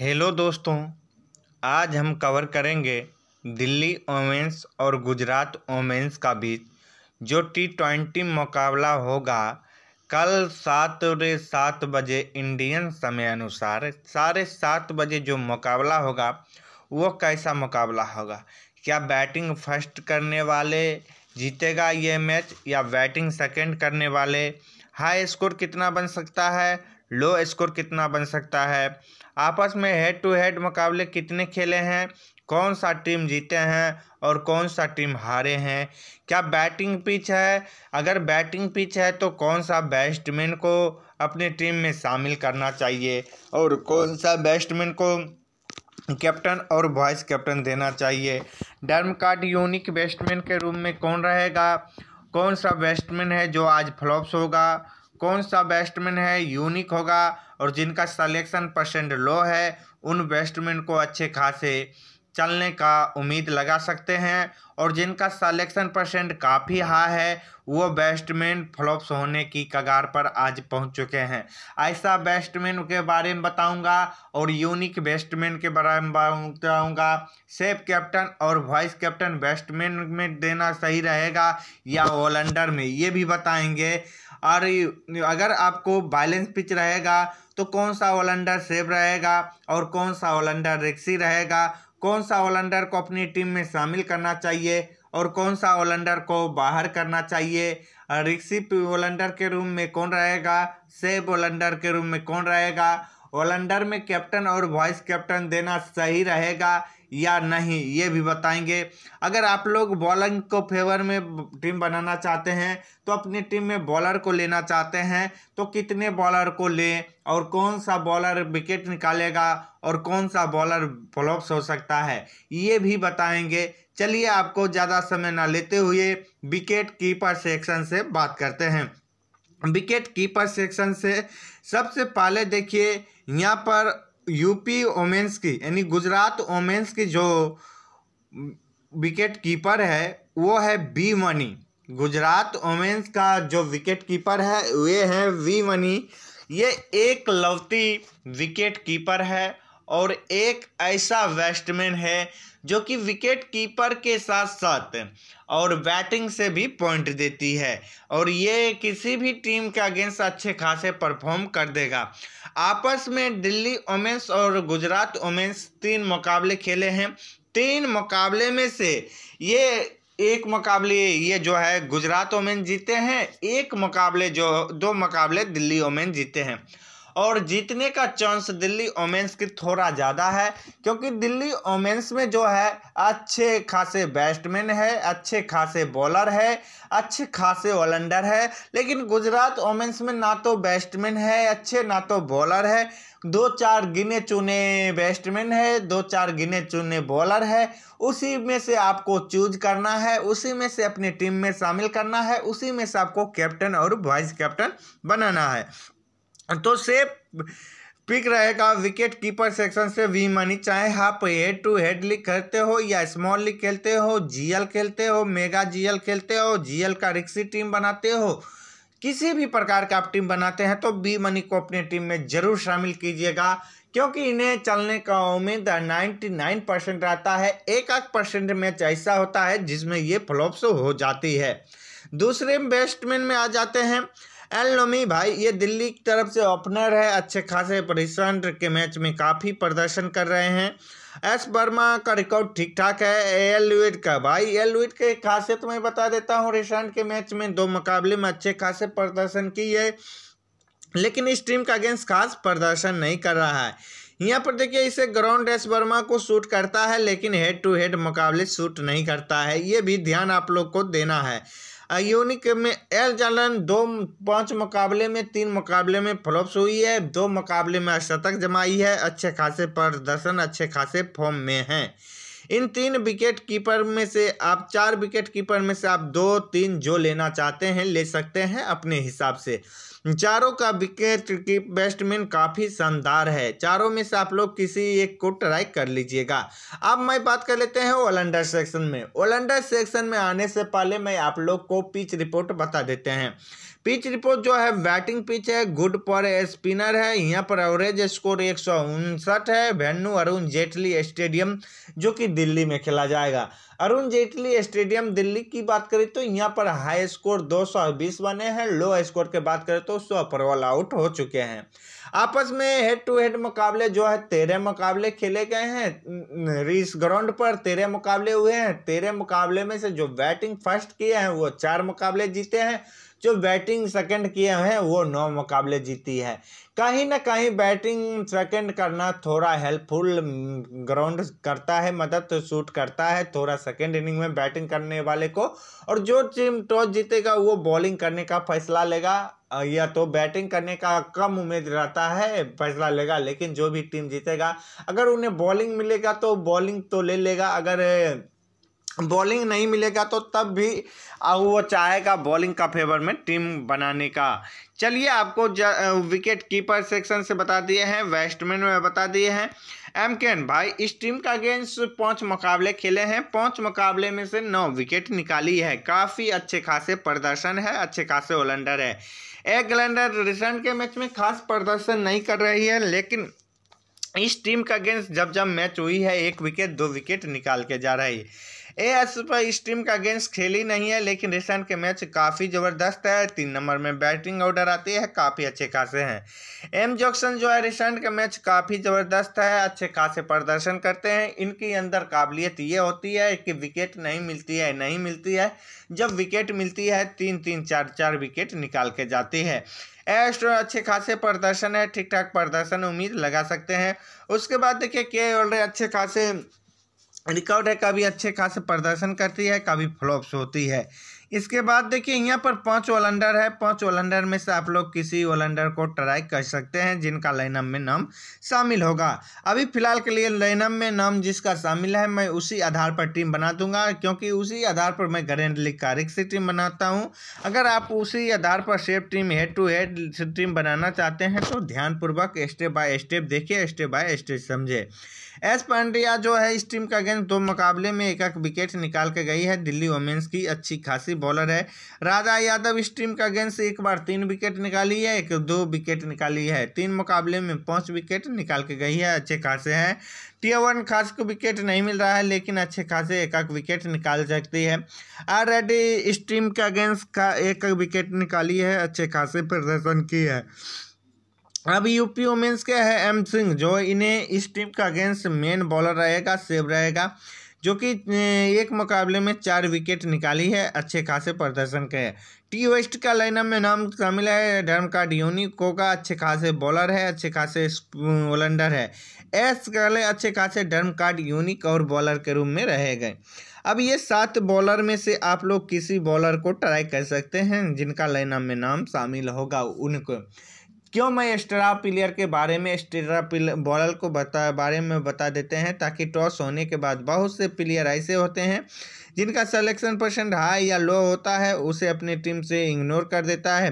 hello दोस्तों आज हम कवर करेंगे दिल्ली ओमेंस और गुजरात ओमेंस का बीच जो टी ट्वेंटी मुकाबला होगा कल सात सात बजे इंडियन समय अनुसार साढ़े सात बजे जो मुकाबला होगा वो कैसा मुकाबला होगा क्या बैटिंग फर्स्ट करने वाले जीतेगा ये मैच या बैटिंग सेकंड करने वाले हाई स्कोर कितना बन सकता है लो स्कोर कितना बन सकता है आपस में हेड टू हेड मुकाबले कितने खेले हैं कौन सा टीम जीते हैं और कौन सा टीम हारे हैं क्या बैटिंग पिच है अगर बैटिंग पिच है तो कौन सा बैट्समैन को अपने टीम में शामिल करना चाहिए और कौन सा बैट्समैन को कैप्टन और वाइस कैप्टन देना चाहिए डर्म कार्ड यूनिक बैट्समैन के रूप में कौन रहेगा कौन सा बैट्समैन है जो आज फ्लॉप्स होगा कौन सा बैट्समैन है यूनिक होगा और जिनका सलेक्शन परसेंट लो है उन बैट्समैन को अच्छे खासे चलने का उम्मीद लगा सकते हैं और जिनका सलेक्शन परसेंट काफ़ी हाई है वो बैट्समैन फ्लॉप्स होने की कगार पर आज पहुंच चुके हैं ऐसा बैट्समैन के बारे में बताऊंगा और यूनिक बैट्समैन के बारे में बताऊंगा सेफ कैप्टन और वाइस कैप्टन बैट्समैन में देना सही रहेगा या ऑलराउंडर में ये भी बताएंगे और अगर आपको बैलेंस पिच रहेगा तो कौन सा ऑलराउंडर सेफ रहेगा और कौन सा ऑलराउंडर रिक्सी रहेगा कौन सा ऑलराउंडर को अपनी टीम में शामिल करना चाहिए और कौन सा ऑलराउंडर को बाहर करना चाहिए रिक्सिप ऑलराउंडर के रूम में कौन रहेगा सेब ऑलराउंडर के रूम में कौन रहेगा ऑलराउंडर में कैप्टन और वाइस कैप्टन देना सही रहेगा या नहीं ये भी बताएंगे अगर आप लोग बॉलिंग को फेवर में टीम बनाना चाहते हैं तो अपनी टीम में बॉलर को लेना चाहते हैं तो कितने बॉलर को लें और कौन सा बॉलर विकेट निकालेगा और कौन सा बॉलर फ्लॉप्स हो सकता है ये भी बताएंगे चलिए आपको ज़्यादा समय ना लेते हुए विकेट कीपर सेक्शन से बात करते हैं विकेट कीपर सेक्शन से सबसे पहले देखिए यहाँ पर यूपी ओमेंस की यानी गुजरात वोमेंस की जो विकेट कीपर है वो है बी मनी गुजरात ओमेंस का जो विकेट कीपर है वे हैं वी मनी ये एक लवती विकेट कीपर है और एक ऐसा बैट्समैन है जो कि विकेट कीपर के साथ साथ और बैटिंग से भी पॉइंट देती है और ये किसी भी टीम के अगेंस्ट अच्छे खासे परफॉर्म कर देगा आपस में दिल्ली ओमेंस और गुजरात ओमेंस तीन मुकाबले खेले हैं तीन मुकाबले में से ये एक मुकाबले ये जो है गुजरात ओमेन जीते हैं एक मुकाबले जो दो मुकाबले दिल्ली ओमेन जीते हैं और जीतने का चांस दिल्ली ओमेंस की थोड़ा ज़्यादा है क्योंकि दिल्ली ओमेंस में जो है अच्छे खासे बैट्समैन है अच्छे खासे बॉलर है अच्छे खासे ऑलराउंडर है लेकिन गुजरात ओमेंस में ना तो बैट्समैन है अच्छे ना तो बॉलर है दो चार गिने चुने बैट्समैन है दो चार गिने चुने बॉलर है उसी में से आपको चूज करना है उसी में से अपनी टीम में शामिल करना है उसी में से आपको कैप्टन और वाइस कैप्टन बनाना है तो से पिक रहेगा विकेट कीपर सेक्शन से वी मनी चाहे आप हेड टू हेड लीग खेलते हो या स्मॉल लीग खेलते हो जीएल खेलते हो मेगा जीएल खेलते हो जीएल का रिक्सी टीम बनाते हो किसी भी प्रकार का आप टीम बनाते हैं तो बी मनी को अपने टीम में जरूर शामिल कीजिएगा क्योंकि इन्हें चलने का उम्मीद 99 परसेंट रहता है एक आध परसेंट मैच ऐसा होता है जिसमें ये फ्लॉप्स हो जाती है दूसरे बैट्समैन में आ जाते हैं एल नोमी भाई ये दिल्ली की तरफ से ओपनर है अच्छे खासे परिश्रम के मैच में काफ़ी प्रदर्शन कर रहे हैं एस वर्मा का रिकॉर्ड ठीक ठाक है एल लुइड का भाई एल लुइट के खासियत मैं बता देता हूँ रिसेंट के मैच में दो मुकाबले में अच्छे खासे प्रदर्शन की है लेकिन इस टीम का अगेंस्ट खास प्रदर्शन नहीं कर रहा है यहाँ पर देखिए इसे ग्राउंड एस वर्मा को शूट करता है लेकिन हेड टू हेड मुकाबले शूट नहीं करता है ये भी ध्यान आप लोग को देना है यूनिक में एल जालन दो पाँच मुकाबले में तीन मुकाबले में फ्लॉप्स हुई है दो मुकाबले में शतक जमाई है अच्छे खासे प्रदर्शन अच्छे खासे फॉर्म में हैं इन तीन विकेट कीपर में से आप चार विकेट कीपर में से आप दो तीन जो लेना चाहते हैं ले सकते हैं अपने हिसाब से चारों का विकेट की बैट्समैन काफ़ी शानदार है चारों में से आप लोग किसी एक को ट्राई कर लीजिएगा अब मैं बात कर लेते हैं ओलंडर सेक्शन में ओलंडर सेक्शन में आने से पहले मैं आप लोग को पिच रिपोर्ट बता देते हैं पिच रिपोर्ट जो है बैटिंग पिच है गुड पर स्पिनर है यहाँ पर एवरेज स्कोर एक है वेन्नू अरुण जेटली स्टेडियम जो कि दिल्ली में खेला जाएगा अरुण जेटली स्टेडियम दिल्ली की बात करें तो यहाँ पर हाई स्कोर 220 बने हैं लो स्कोर की बात करें तो सौ पर ऑल आउट हो चुके हैं आपस में हेड टू हेड मुकाबले जो है तेरह मुकाबले खेले गए हैं रिस ग्राउंड पर तेरह मुकाबले हुए हैं तेरह मुकाबले में से जो बैटिंग फर्स्ट किए हैं वो चार मुकाबले जीते हैं जो बैटिंग सेकंड किए हैं वो नौ मुकाबले जीती है कहीं ना कहीं बैटिंग सेकंड करना थोड़ा हेल्पफुल ग्राउंड करता है मदद तो शूट करता है थोड़ा सेकंड इनिंग में बैटिंग करने वाले को और जो टीम टॉस जीतेगा वो बॉलिंग करने का फैसला लेगा या तो बैटिंग करने का कम उम्मीद रहता है फैसला लेगा लेकिन जो भी टीम जीतेगा अगर उन्हें बॉलिंग मिलेगा तो बॉलिंग तो ले लेगा अगर बॉलिंग नहीं मिलेगा तो तब भी वो चाहेगा बॉलिंग का फेवर में टीम बनाने का चलिए आपको विकेट कीपर सेक्शन से बता दिए हैं वेस्टमैन में बता दिए हैं एम केन भाई इस टीम का अगेंस्ट पाँच मुकाबले खेले हैं पाँच मुकाबले में से नौ विकेट निकाली है काफ़ी अच्छे खासे प्रदर्शन है अच्छे खासे ओलंडर है एक गलेंडर रिसेंट के मैच में खास प्रदर्शन नहीं कर रही है लेकिन इस टीम का अगेंस्ट जब जब मैच हुई है एक विकेट दो विकेट निकाल के जा रही है ए एस पर इस टीम का अगेंस्ट खेली नहीं है लेकिन रिसेंट के मैच काफ़ी ज़बरदस्त है तीन नंबर में बैटिंग ऑर्डर आती है काफ़ी अच्छे खासे हैं एम जॉक्सन जो है रिसेंट के मैच काफ़ी ज़बरदस्त है अच्छे खासे प्रदर्शन करते हैं इनकी अंदर काबिलियत ये होती है कि विकेट नहीं मिलती है नहीं मिलती है जब विकेट मिलती है तीन तीन चार चार विकेट निकाल के जाती है एस्ट्रो अच्छे खासे प्रदर्शन है ठीक ठाक प्रदर्शन उम्मीद लगा सकते हैं उसके बाद देखिए के ऑलरे अच्छे खासे रिकॉर्ड है कभी अच्छे खासे प्रदर्शन करती है कभी फ्लॉप्स होती है इसके बाद देखिए यहाँ पर पांच ओलंडर है पांच ओलंडर में से आप लोग किसी ओलंडर को ट्राई कर सकते हैं जिनका लाइनअप में नाम शामिल होगा अभी फिलहाल के लिए लाइनअप में नाम जिसका शामिल है मैं उसी आधार पर टीम बना दूंगा क्योंकि उसी आधार पर मैं करेंट लीग का रिक्स टीम बनाता हूँ अगर आप उसी आधार पर safe team head to head team बनाना चाहते हैं तो ध्यानपूर्वक स्टेप बाय स्टेप देखिए स्टेप बाय स्टेप समझे एस पांड्या जो है इस टीम का गेंद दो मुकाबले में एक एक विकेट निकाल के गई है दिल्ली वोमेंस की अच्छी खासी बॉलर है राधा यादव इस टीम का गेंद से एक बार तीन विकेट निकाली है एक दो विकेट निकाली है तीन मुकाबले में पाँच विकेट निकाल के गई है अच्छे खासे हैं टी वन खास को विकेट नहीं मिल रहा है लेकिन अच्छे खासे एक एक विकेट निकाल सकती है आर रेडी इस टीम के अगेंस्ट का एक एक विकेट निकाली है अच्छे खासे प्रदर्शन की है अब यूपी वुमेंस के है एम सिंह जो इन्हें इस टीम का अगेंस्ट मेन बॉलर रहेगा सेव रहेगा जो कि एक मुकाबले में चार विकेट निकाली है अच्छे खासे प्रदर्शन के टी वेस्ट का लाइनअप में नाम शामिल है धर्म का डियोनी कोका अच्छे खासे बॉलर है अच्छे खासे ओलंडर है एस करले अच्छे खासे धर्म कार्ड यूनिक और बॉलर के रूप में रह गए अब ये सात बॉलर में से आप लोग किसी बॉलर को ट्राई कर सकते हैं जिनका लाइनअप में नाम शामिल होगा उनको क्यों मैं एक्स्ट्रा प्लेयर के बारे में एक्स्ट्रा बॉलर को बता बारे में बता देते हैं ताकि टॉस होने के बाद बहुत से प्लेयर ऐसे होते हैं जिनका सिलेक्शन परसेंट हाई या लो होता है उसे अपनी टीम से इग्नोर कर देता है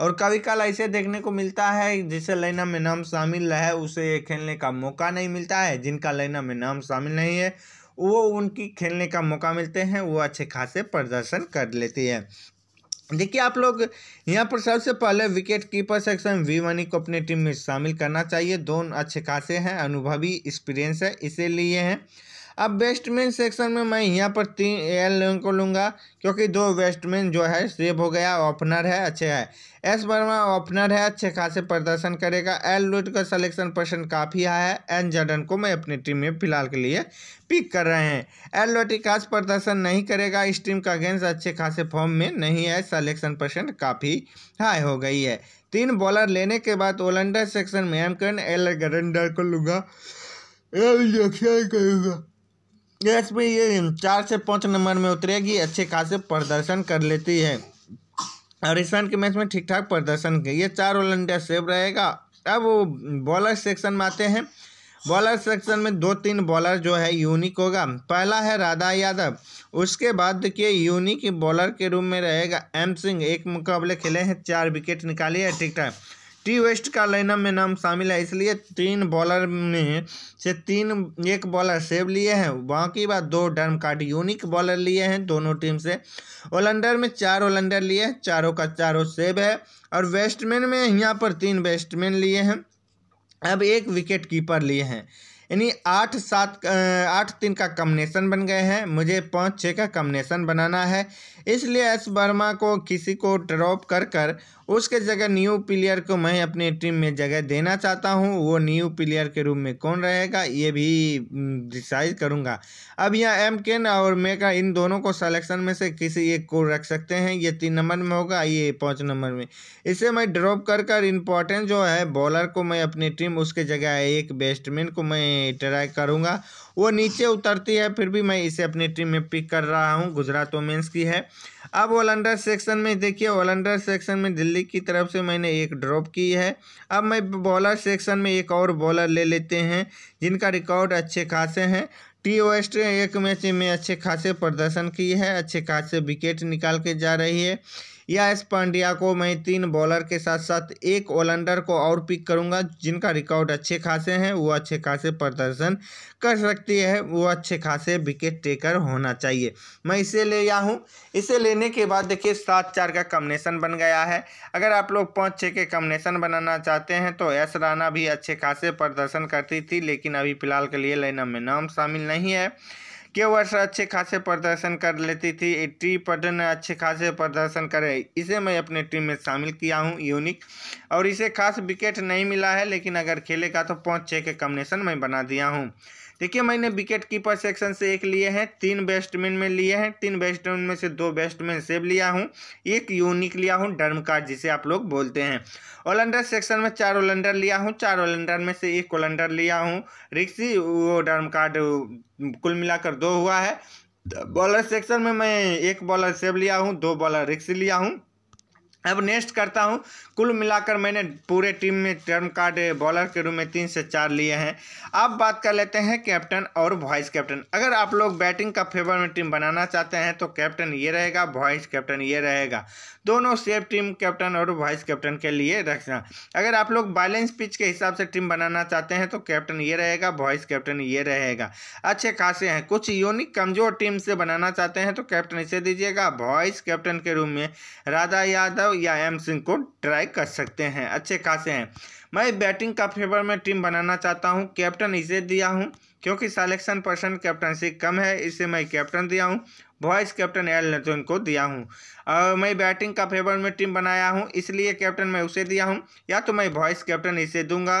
और कभी कल ऐसे देखने को मिलता है जिसे लाइना में नाम शामिल है उसे खेलने का मौका नहीं मिलता है जिनका लाइना में नाम शामिल नहीं है वो उनकी खेलने का मौका मिलते हैं वो अच्छे खासे प्रदर्शन कर लेती है देखिए आप लोग यहाँ पर सबसे पहले विकेट कीपर सेक्शन वी मनी को अपने टीम में शामिल करना चाहिए दोनों अच्छे खासे हैं अनुभवी एक्सपीरियंस है इसीलिए हैं अब वेस्टमैन सेक्शन में मैं यहाँ पर तीन एल को लूँगा क्योंकि दो वेस्टमैन जो है सेव हो गया ओपनर है अच्छे है एस वर्मा ओपनर है अच्छे खासे प्रदर्शन करेगा एल लुट का सलेक्शन परसेंट काफ़ी हाई है एन जर्डन को मैं अपनी टीम में फिलहाल के लिए पिक कर रहे हैं एल लोटी खास प्रदर्शन नहीं करेगा इस टीम का गेंस अच्छे खासे फॉर्म में नहीं है सलेक्शन परसेंट काफ़ी हाई हो गई है तीन बॉलर लेने के बाद ओलंडर सेक्शन में एम करन एल गरेंडर को लूँगा एल करूँगा एस ये चार से पाँच नंबर में उतरेगी अच्छे खासे प्रदर्शन कर लेती है और ईशान के मैच में ठीक ठाक प्रदर्शन के ये चार ऑल इंडिया सेव रहेगा अब बॉलर सेक्शन में आते हैं बॉलर सेक्शन में दो तीन बॉलर जो है यूनिक होगा पहला है राधा यादव उसके बाद देखिए यूनिक बॉलर के रूप में रहेगा एम सिंह एक मुकाबले खेले हैं चार विकेट निकाली है ठीक ठाक टी वेस्ट का लाइनअप में नाम शामिल है इसलिए तीन बॉलर में से तीन एक बॉलर सेव लिए हैं बाकी बात दो डर्म कार्ड यूनिक बॉलर लिए हैं दोनों टीम से ओलंडर में चार ओलंडर लिए हैं चारों का चारों सेव है और वेस्टमैन में यहाँ पर तीन बैट्समैन लिए हैं अब एक विकेट कीपर लिए हैं यानी आठ सात आठ तीन का कम्बिनेशन बन गए हैं मुझे पाँच छः का कम्बिनेशन बनाना है इसलिए एस वर्मा को किसी को ड्रॉप कर कर उसके जगह न्यू प्लेयर को मैं अपनी टीम में जगह देना चाहता हूँ वो न्यू प्लेयर के रूप में कौन रहेगा ये भी डिसाइड करूँगा अब यहाँ एम केन और मेका इन दोनों को सलेक्शन में से किसी एक को रख सकते हैं ये तीन नंबर में होगा ये पाँच नंबर में इसे मैं ड्रॉप कर कर इम्पोर्टेंट जो है बॉलर को मैं अपनी टीम उसके जगह एक बैट्समैन को मैं ट्राई करूँगा वो नीचे उतरती है फिर भी मैं इसे अपनी टीम में पिक कर रहा हूँ गुजरात वोमेंस की है अब ओलंडर सेक्शन में देखिए ओलंडर सेक्शन में दिल्ली की तरफ से मैंने एक ड्रॉप की है अब मैं बॉलर सेक्शन में एक और बॉलर ले लेते हैं जिनका रिकॉर्ड अच्छे खासे हैं टी वेस्ट एक मैच में अच्छे खासे प्रदर्शन की है अच्छे खासे विकेट निकाल के जा रही है या एस पांड्या को मैं तीन बॉलर के साथ साथ एक ऑलराउंडर को और पिक करूंगा जिनका रिकॉर्ड अच्छे खासे हैं वो अच्छे खासे प्रदर्शन कर सकती है वो अच्छे खासे विकेट टेकर होना चाहिए मैं इसे ले आया हूँ इसे लेने के बाद देखिए सात चार का कम्बिनेशन बन गया है अगर आप लोग पाँच छः के कम्बिनेशन बनाना चाहते हैं तो एस राणा भी अच्छे खासे प्रदर्शन करती थी लेकिन अभी फिलहाल के लिए लाइनअप में नाम शामिल नहीं है के वर्ष अच्छे खासे प्रदर्शन कर लेती थी टी पटन ने अच्छे खासे प्रदर्शन करे इसे मैं अपने टीम में शामिल किया हूँ यूनिक और इसे खास विकेट नहीं मिला है लेकिन अगर खेलेगा तो पाँच छः के कम्बिनेशन में बना दिया हूँ देखिए मैंने विकेट कीपर सेक्शन से एक लिए हैं तीन बैट्समैन में लिए हैं तीन बैट्समैन में से दो बैट्समैन सेव लिया हूँ एक यूनिक लिया हूँ डर्म कार्ड जिसे आप लोग बोलते हैं ओलंडर सेक्शन में चार ओलंडर लिया हूँ चार ओलंडर में से एक ओलंडर लिया हूँ रिक्सी वो डर्म कार्ड कुल मिलाकर दो हुआ है बॉलर सेक्शन में मैं एक बॉलर सेव लिया हूँ दो बॉलर रिक्स लिया हूँ अब नेक्स्ट करता हूँ कुल मिलाकर मैंने पूरे टीम में टर्म कार्ड बॉलर के रूप में तीन से चार लिए हैं अब बात कर लेते हैं कैप्टन और वाइस कैप्टन अगर आप लोग बैटिंग का फेवर में टीम बनाना चाहते हैं तो कैप्टन ये रहेगा वाइस कैप्टन ये रहेगा दोनों सेफ टीम कैप्टन और वाइस कैप्टन के लिए रखना अगर आप लोग बैलेंस पिच के हिसाब से टीम बनाना चाहते हैं तो कैप्टन ये रहेगा वाइस कैप्टन ये रहेगा अच्छे खासे हैं कुछ यूनिक कमजोर टीम से बनाना चाहते हैं तो कैप्टन इसे दीजिएगा वाइस कैप्टन के रूम में राधा यादव यादव या एम सिंह को ट्राई कर सकते हैं अच्छे खासे हैं मैं बैटिंग का फेवर में टीम बनाना चाहता हूं कैप्टन इसे दिया हूं क्योंकि सिलेक्शन परसेंट कैप्टनसी कम है इसे मैं कैप्टन दिया हूं वॉइस कैप्टन एल नेतोन को दिया हूं और मैं बैटिंग का फेवर में टीम बनाया हूं इसलिए कैप्टन मैं उसे दिया हूं या तो मैं वॉइस कैप्टन इसे दूंगा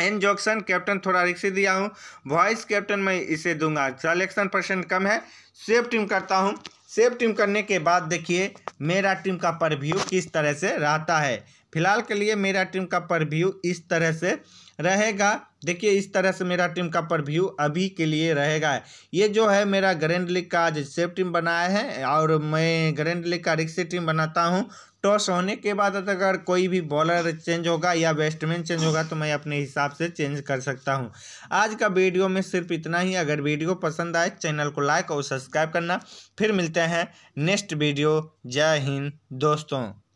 एन जॉक्सन कैप्टन थोड़ा रिक्स दिया हूँ वॉइस कैप्टन मैं इसे दूंगा सलेक्शन परसेंट कम है सेफ टीम करता हूँ सेव टीम करने के बाद देखिए मेरा टीम का परव्यू किस तरह से रहता है फिलहाल के लिए मेरा टीम का परव्यू इस तरह से रहेगा देखिए इस तरह से मेरा टीम का प्रव्यू अभी के लिए रहेगा ये जो है मेरा ग्रैंड लीग का आज सेफ टीम बनाया है और मैं ग्रैंड लीग का रिक्स टीम बनाता हूँ टॉस होने के बाद अगर कोई भी बॉलर चेंज होगा या बैट्समैन चेंज होगा तो मैं अपने हिसाब से चेंज कर सकता हूँ आज का वीडियो में सिर्फ इतना ही अगर वीडियो पसंद आए चैनल को लाइक और सब्सक्राइब करना फिर मिलते हैं नेक्स्ट वीडियो जय हिंद दोस्तों